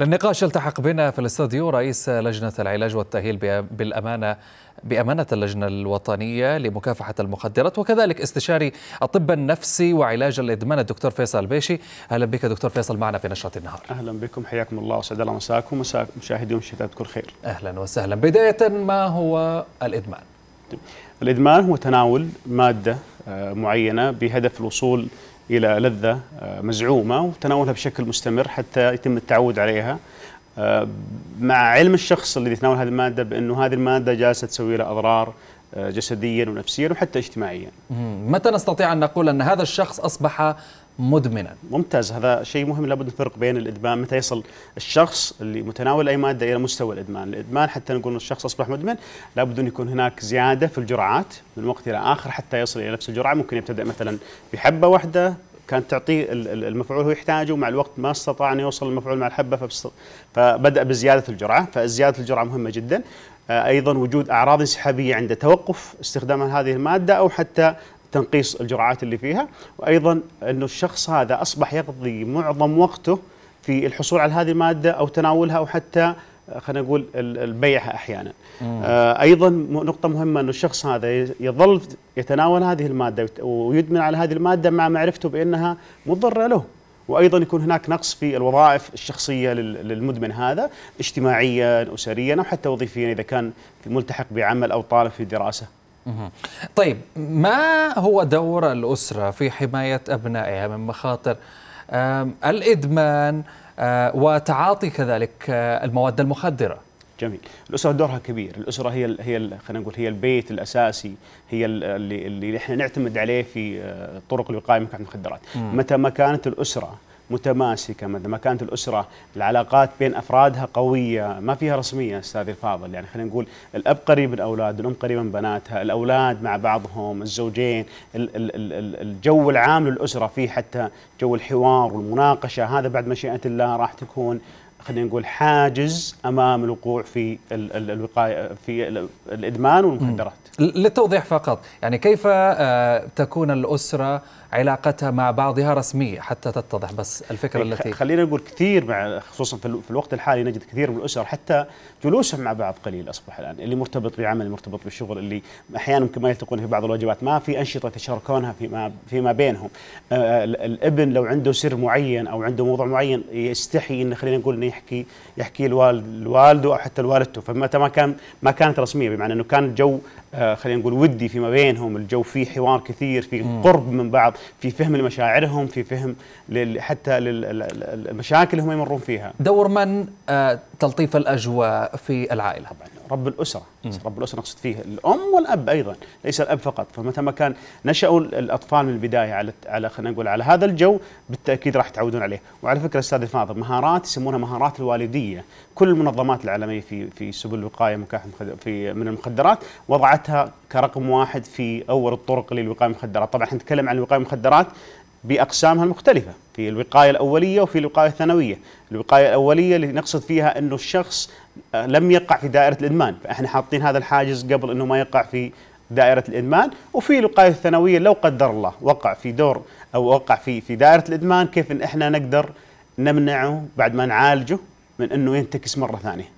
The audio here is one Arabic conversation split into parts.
للنقاش التحق بنا في الاستوديو رئيس لجنة العلاج والتأهيل بالأمانة بأمانة اللجنة الوطنية لمكافحة المخدرات وكذلك استشاري الطب النفسي وعلاج الإدمان الدكتور فيصل بيشي أهلا بك دكتور فيصل معنا في نشرة النهار أهلا بكم حياكم الله وسعد الله مساكم مساء مشاهدي ومشاهدات كل خير أهلا وسهلا بداية ما هو الإدمان؟ الإدمان هو تناول مادة آه، معينة بهدف الوصول إلى لذة آه، مزعومة وتناولها بشكل مستمر حتى يتم التعود عليها آه، مع علم الشخص الذي يتناول هذه المادة بأنه هذه المادة جالسة تسوي له أضرار آه، جسديا ونفسيا وحتى اجتماعيا متى نستطيع أن نقول أن هذا الشخص أصبح مدمنا ممتاز هذا شيء مهم لابد نفرق بين الادمان متى يصل الشخص اللي متناول اي ماده الى مستوى الادمان الادمان حتى نقول ان الشخص اصبح مدمن لابد ان يكون هناك زياده في الجرعات من وقت الى اخر حتى يصل الى نفس الجرعه ممكن يبتدا مثلا بحبه واحده كانت تعطيه المفعول هو يحتاجه مع الوقت ما استطاع أن يوصل المفعول مع الحبة فبدأ بزيادة الجرعة فزيادة الجرعة مهمة جدا آه، أيضا وجود أعراض انسحابية عند توقف استخدام هذه المادة أو حتى تنقيص الجرعات اللي فيها وأيضا أنه الشخص هذا أصبح يقضي معظم وقته في الحصول على هذه المادة أو تناولها أو حتى خلينا نقول البيعها احيانا آه ايضا نقطه مهمه انه الشخص هذا يظل يتناول هذه الماده ويدمن على هذه الماده مع معرفته بانها مضره له وايضا يكون هناك نقص في الوظائف الشخصيه للمدمن هذا اجتماعيا اسريا او حتى وظيفيا اذا كان ملتحق بعمل او طالب في دراسه طيب ما هو دور الاسره في حمايه ابنائها من مخاطر الادمان آه، وتعاطي كذلك آه، المواد المخدره جميل الاسره دورها كبير الاسره هي هي خلينا نقول هي البيت الاساسي هي اللي اللي احنا نعتمد عليه في آه، طرق الوقايه من المخدرات متى ما كانت الاسره متماسكه مثل ما كانت الاسره العلاقات بين افرادها قويه ما فيها رسميه استاذ الفاضل يعني خلينا نقول الاب قريب من اولاده الام قريبه من بناتها الاولاد مع بعضهم الزوجين ال ال ال الجو العام للاسره فيه حتى جو الحوار والمناقشه هذا بعد مشيئه الله راح تكون خلينا نقول حاجز امام الوقوع في الوقايه في الادمان والمخدرات. للتوضيح فقط، يعني كيف آه، تكون الاسره علاقتها مع بعضها رسميه حتى تتضح بس الفكره التي خلينا نقول كثير مع خصوصا في الوقت الحالي نجد كثير من الاسر حتى جلوسهم مع بعض قليل اصبح الان، اللي مرتبط بعمل، اللي مرتبط بالشغل، اللي احيانا ممكن ما يلتقون في بعض الواجبات، ما في انشطه يتشاركونها فيما فيما بينهم. آه، الابن لو عنده سر معين او عنده موضوع معين يستحي انه خلينا نقول انه يحكي يحكي الوالد لوالده او حتى لوالدته فمتى ما كان ما كانت رسميه بمعنى انه كان الجو آه خلينا نقول ودي فيما بينهم الجو فيه حوار كثير في قرب من بعض في فهم لمشاعرهم في فهم حتى المشاكل اللي هم يمرون فيها دور من آه تلطيف الاجواء في العائله طبعا رب الاسره رب الاسره نقصد فيه الام والاب ايضا ليس الاب فقط فمتى ما كان نشأوا الاطفال من البدايه على على خلينا نقول على هذا الجو بالتاكيد راح يتعودون عليه وعلى فكره استاذ فاضل مهارات يسمونها مهارات الوالديه كل المنظمات العالميه في في سبل الوقايه مكافحه في من المخدرات وضعتها كرقم واحد في اول الطرق للوقايه من المخدرات طبعا نتكلم عن الوقايه من المخدرات باقسامها المختلفه في الوقايه الاوليه وفي الوقايه الثانويه، الوقايه الاوليه اللي نقصد فيها انه الشخص آه، لم يقع في دائره الادمان، فاحنا حاطين هذا الحاجز قبل انه ما يقع في دائره الادمان، وفي الوقايه الثانويه لو قدر الله وقع في دور او وقع في في دائره الادمان كيف ان احنا نقدر نمنعه بعد ما نعالجه من انه ينتكس مره ثانيه.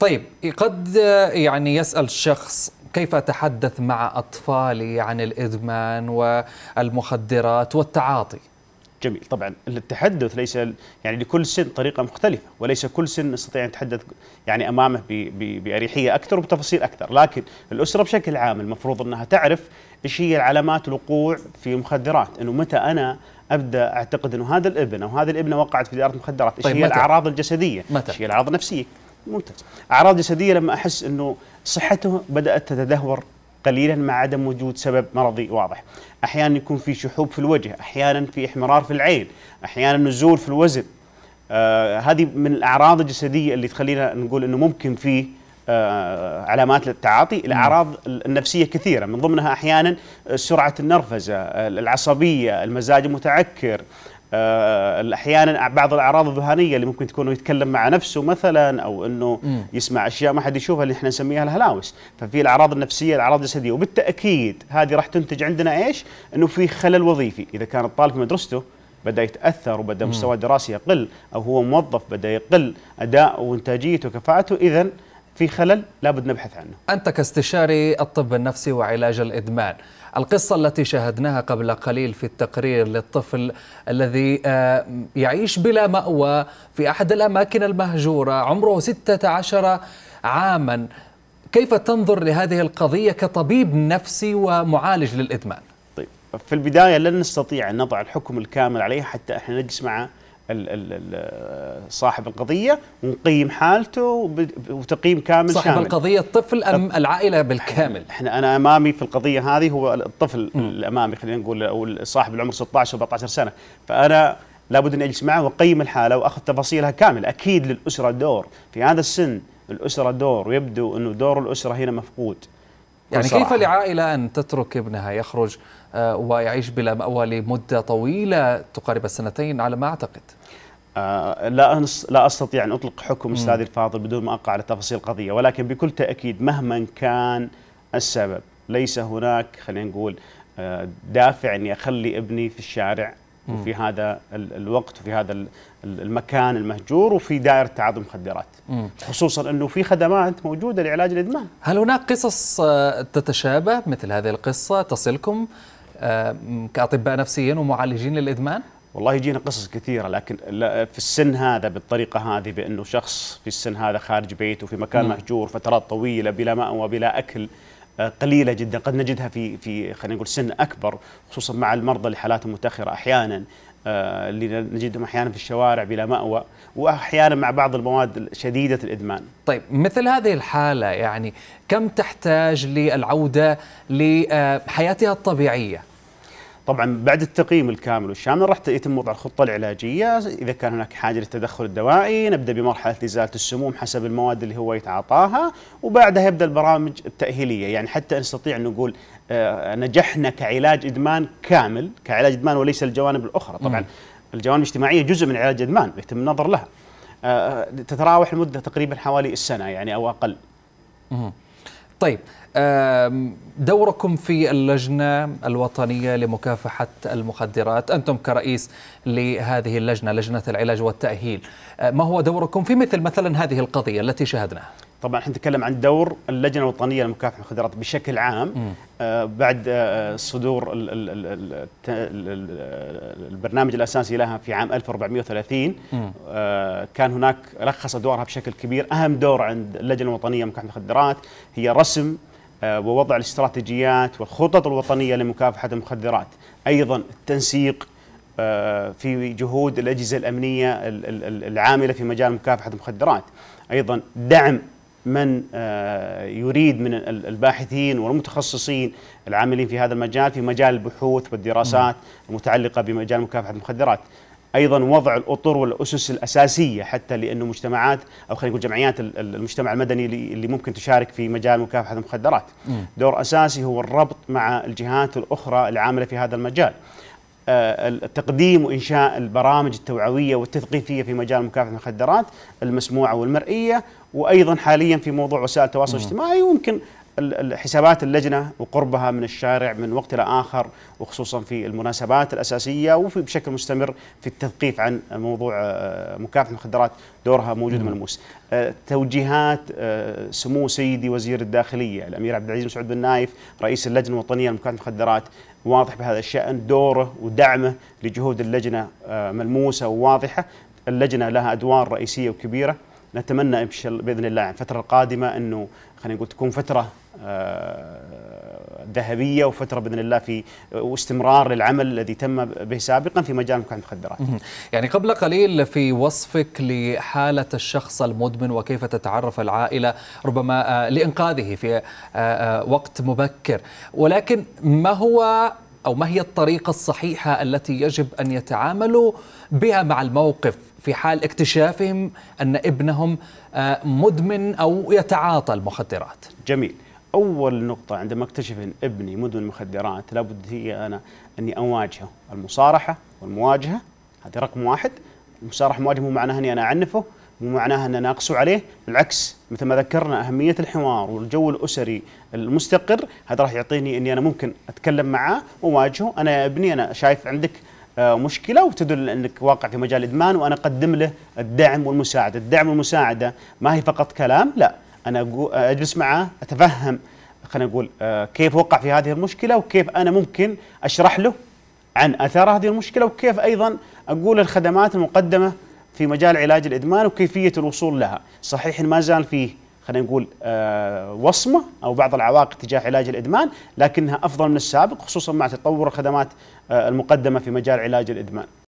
طيب قد آه، يعني يسال الشخص كيف أتحدث مع أطفالي عن الإدمان والمخدرات والتعاطي جميل طبعا التحدث ليس يعني لكل سن طريقه مختلفه وليس كل سن نستطيع ان نتحدث يعني امامه باريحيه اكثر وبتفاصيل اكثر لكن الاسره بشكل عام المفروض انها تعرف ايش هي العلامات الوقوع في مخدرات انه متى انا ابدا اعتقد انه هذا الابن او هذه الابنه وقعت في دائره مخدرات ايش طيب هي متى؟ الاعراض الجسديه ايش هي الاعراض النفسيه ممتاز اعراض جسديه لما احس انه صحته بدات تتدهور قليلا مع عدم وجود سبب مرضي واضح احيانا يكون في شحوب في الوجه احيانا في احمرار في العين احيانا نزول في الوزن آه هذه من الاعراض الجسديه اللي تخلينا نقول انه ممكن في آه علامات للتعاطي نعم. الاعراض النفسيه كثيره من ضمنها احيانا آه، سرعه النرفزه آه، العصبيه المزاج المتعكر آه، احيانا بعض الاعراض الذهانيه اللي ممكن تكون يتكلم مع نفسه مثلا او انه م. يسمع اشياء ما حد يشوفها اللي احنا نسميها الهلاوس، ففي الاعراض النفسيه، الاعراض الجسديه، وبالتاكيد هذه راح تنتج عندنا ايش؟ انه في خلل وظيفي، اذا كان الطالب في مدرسته بدا يتاثر وبدا مستواه الدراسي يقل او هو موظف بدا يقل اداؤه وانتاجيته وكفاءته اذا في خلل لابد نبحث عنه أنت كاستشاري الطب النفسي وعلاج الإدمان القصة التي شاهدناها قبل قليل في التقرير للطفل الذي آه، يعيش بلا مأوى في أحد الأماكن المهجورة عمره 16 عاما كيف تنظر لهذه القضية كطبيب نفسي ومعالج للإدمان؟ طيب في البداية لن نستطيع أن نضع الحكم الكامل عليها حتى إحنا نجلس مع صاحب القضيه ونقيم حالته وتقييم كامل صاحب شامل. القضيه الطفل ام العائله بالكامل؟ احنا انا امامي في القضيه هذه هو الطفل الامامي خلينا نقول او صاحب العمر 16 17 سنه فانا لابد ان اجلس معه واقيم الحاله واخذ تفاصيلها كامله اكيد للاسره دور في هذا السن الاسره دور ويبدو انه دور الاسره هنا مفقود يعني كيف لعائلة أن تترك ابنها يخرج آه، ويعيش بلا مأوى لمدة طويلة تقارب السنتين على ما أعتقد آه، لا لا استطيع ان اطلق حكم استاذي الفاضل بدون ما اقع على تفاصيل القضيه ولكن بكل تاكيد مهما كان السبب ليس هناك خلينا نقول آه، دافع اني اخلي ابني في الشارع وفي هذا الوقت وفي هذا المكان المهجور وفي دائره تعاطي المخدرات خصوصا انه في خدمات موجوده لعلاج الادمان هل هناك قصص آه، تتشابه مثل هذه القصه تصلكم آه، كاطباء نفسيين ومعالجين للادمان والله يجينا قصص كثيره لكن في السن هذا بالطريقه هذه بانه شخص في السن هذا خارج بيته في مكان مهجور فترات طويله بلا ماء وبلا اكل آه، قليله جدا قد نجدها في في خلينا نقول سن اكبر خصوصا مع المرضى اللي حالاتهم متاخره احيانا آه، اللي نجدهم احيانا في الشوارع بلا ماوى واحيانا مع بعض المواد شديده الادمان. طيب مثل هذه الحاله يعني كم تحتاج للعوده لحياتها الطبيعيه؟ طبعا بعد التقييم الكامل والشامل راح يتم وضع الخطه العلاجيه اذا كان هناك حاجه للتدخل الدوائي نبدا بمرحله ازاله السموم حسب المواد اللي هو يتعاطاها وبعدها يبدا البرامج التاهيليه يعني حتى نستطيع ان نقول آه، نجحنا كعلاج ادمان كامل كعلاج ادمان وليس الجوانب الاخرى طبعا الجوانب الاجتماعيه جزء من علاج الادمان يتم النظر لها آه، تتراوح المده تقريبا حوالي السنه يعني او اقل. طيب دوركم في اللجنة الوطنية لمكافحة المخدرات أنتم كرئيس لهذه اللجنة لجنة العلاج والتأهيل أه، ما هو دوركم في مثل مثلا هذه القضية التي شاهدناها؟ طبعا احنا نتكلم عن دور اللجنه الوطنيه لمكافحه المخدرات بشكل عام م. أه، بعد أه، صدور البرنامج الاساسي لها في عام 1430 كان هناك لخص دورها بشكل كبير اهم دور عند اللجنه الوطنيه لمكافحه المخدرات هي رسم آه، ووضع الاستراتيجيات والخطط الوطنية لمكافحة المخدرات أيضا التنسيق آه، في جهود الأجهزة الأمنية العاملة في مجال مكافحة المخدرات أيضا دعم من آه، يريد من الباحثين والمتخصصين العاملين في هذا المجال في مجال البحوث والدراسات نعم. المتعلقة بمجال مكافحة المخدرات ايضا وضع الاطر والاسس الاساسيه حتى لانه مجتمعات او خلينا نقول جمعيات المجتمع المدني اللي ممكن تشارك في مجال مكافحه المخدرات. دور اساسي هو الربط مع الجهات الاخرى العامله في هذا المجال. آه، تقديم وانشاء البرامج التوعويه والتثقيفيه في مجال مكافحه المخدرات المسموعه والمرئيه وايضا حاليا في موضوع وسائل التواصل الاجتماعي ويمكن حسابات اللجنة وقربها من الشارع من وقت إلى آخر وخصوصا في المناسبات الأساسية وفي بشكل مستمر في التثقيف عن موضوع آه، مكافحة المخدرات دورها موجود نعم. ملموس آه، توجيهات آه، سمو سيدي وزير الداخلية الأمير عبد العزيز سعود بن نايف رئيس اللجنة الوطنية لمكافحة المخدرات واضح بهذا الشأن دوره ودعمه لجهود اللجنة ملموسة وواضحة اللجنة لها أدوار رئيسية وكبيرة نتمنى باذن الله الفتره القادمه انه خلينا نقول تكون فتره آه، ذهبيه وفتره باذن الله في واستمرار للعمل الذي تم به سابقا في مجال مكان المخدرات. يعني قبل قليل في وصفك لحاله الشخص المدمن وكيف تتعرف العائله ربما آه، لانقاذه في آه، وقت مبكر، ولكن ما هو او ما هي الطريقه الصحيحه التي يجب ان يتعاملوا بها مع الموقف في حال اكتشافهم ان ابنهم مدمن او يتعاطى المخدرات؟ جميل. أول نقطة عندما اكتشف أن ابني مدمن مخدرات لابد هي أنا أني أواجهه المصارحة والمواجهة هذه رقم واحد المصارحة مواجهة مو معناها أني أنا أعنفه مو معناها أن أنا أقسو عليه بالعكس مثل ما ذكرنا أهمية الحوار والجو الأسري المستقر هذا راح يعطيني أني أنا ممكن أتكلم معاه وأواجهه أنا يا ابني أنا شايف عندك آه، مشكله وتدل انك واقع في مجال ادمان وانا اقدم له الدعم والمساعده، الدعم والمساعده ما هي فقط كلام لا انا اجلس معه اتفهم خلينا نقول آه، كيف وقع في هذه المشكله وكيف انا ممكن اشرح له عن اثار هذه المشكله وكيف ايضا اقول الخدمات المقدمه في مجال علاج الادمان وكيفيه الوصول لها، صحيح ما زال فيه خلينا نقول آه، وصمه او بعض العوائق تجاه علاج الادمان، لكنها افضل من السابق خصوصا مع تطور الخدمات آه، المقدمه في مجال علاج الادمان.